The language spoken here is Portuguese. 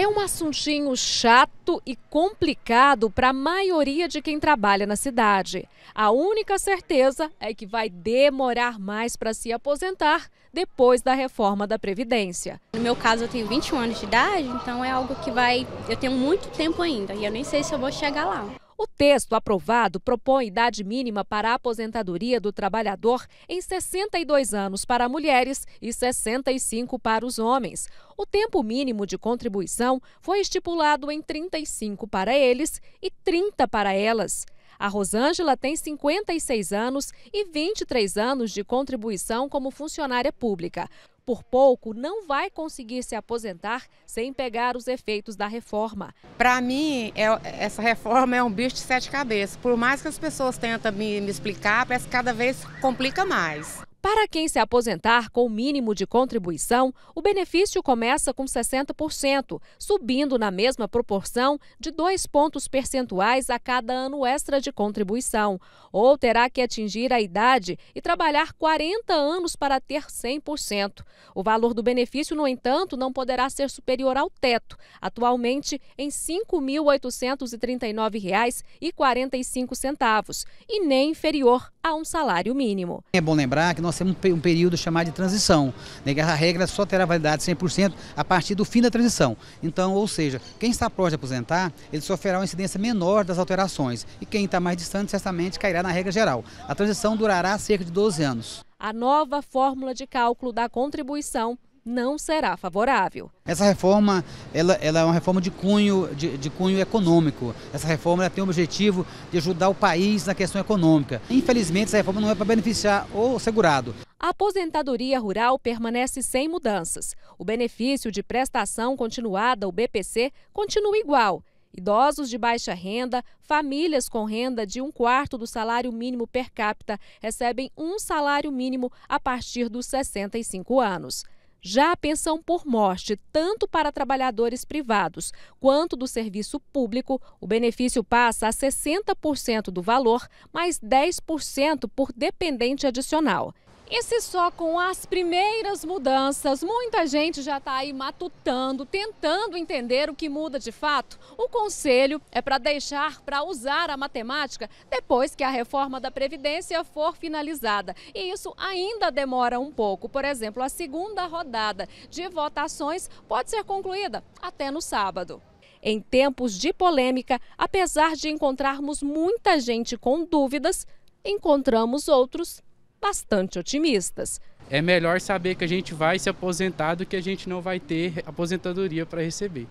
É um assuntinho chato e complicado para a maioria de quem trabalha na cidade. A única certeza é que vai demorar mais para se aposentar depois da reforma da Previdência. No meu caso, eu tenho 21 anos de idade, então é algo que vai. Eu tenho muito tempo ainda e eu nem sei se eu vou chegar lá. O texto aprovado propõe idade mínima para a aposentadoria do trabalhador em 62 anos para mulheres e 65 para os homens. O tempo mínimo de contribuição foi estipulado em 35 para eles e 30 para elas. A Rosângela tem 56 anos e 23 anos de contribuição como funcionária pública por pouco não vai conseguir se aposentar sem pegar os efeitos da reforma. Para mim, é, essa reforma é um bicho de sete cabeças. Por mais que as pessoas tentem me, me explicar, parece que cada vez complica mais. Para quem se aposentar com o mínimo de contribuição, o benefício começa com 60%, subindo na mesma proporção de dois pontos percentuais a cada ano extra de contribuição, ou terá que atingir a idade e trabalhar 40 anos para ter 100%. O valor do benefício, no entanto, não poderá ser superior ao teto, atualmente em R$ 5.839,45, e nem inferior a um salário mínimo. É bom lembrar que nós temos um período chamado de transição, né, que essa regra só terá validade 100% a partir do fim da transição. Então, ou seja, quem está próximo de aposentar, ele sofrerá uma incidência menor das alterações e quem está mais distante, certamente, cairá na regra geral. A transição durará cerca de 12 anos. A nova fórmula de cálculo da contribuição não será favorável. Essa reforma ela, ela é uma reforma de cunho, de, de cunho econômico. Essa reforma tem o objetivo de ajudar o país na questão econômica. Infelizmente, essa reforma não é para beneficiar o segurado. A aposentadoria rural permanece sem mudanças. O benefício de prestação continuada, o BPC, continua igual. Idosos de baixa renda, famílias com renda de um quarto do salário mínimo per capita recebem um salário mínimo a partir dos 65 anos. Já a pensão por morte, tanto para trabalhadores privados quanto do serviço público, o benefício passa a 60% do valor, mais 10% por dependente adicional. E se só com as primeiras mudanças muita gente já está aí matutando, tentando entender o que muda de fato, o conselho é para deixar para usar a matemática depois que a reforma da Previdência for finalizada. E isso ainda demora um pouco. Por exemplo, a segunda rodada de votações pode ser concluída até no sábado. Em tempos de polêmica, apesar de encontrarmos muita gente com dúvidas, encontramos outros bastante otimistas. É melhor saber que a gente vai se aposentar do que a gente não vai ter aposentadoria para receber.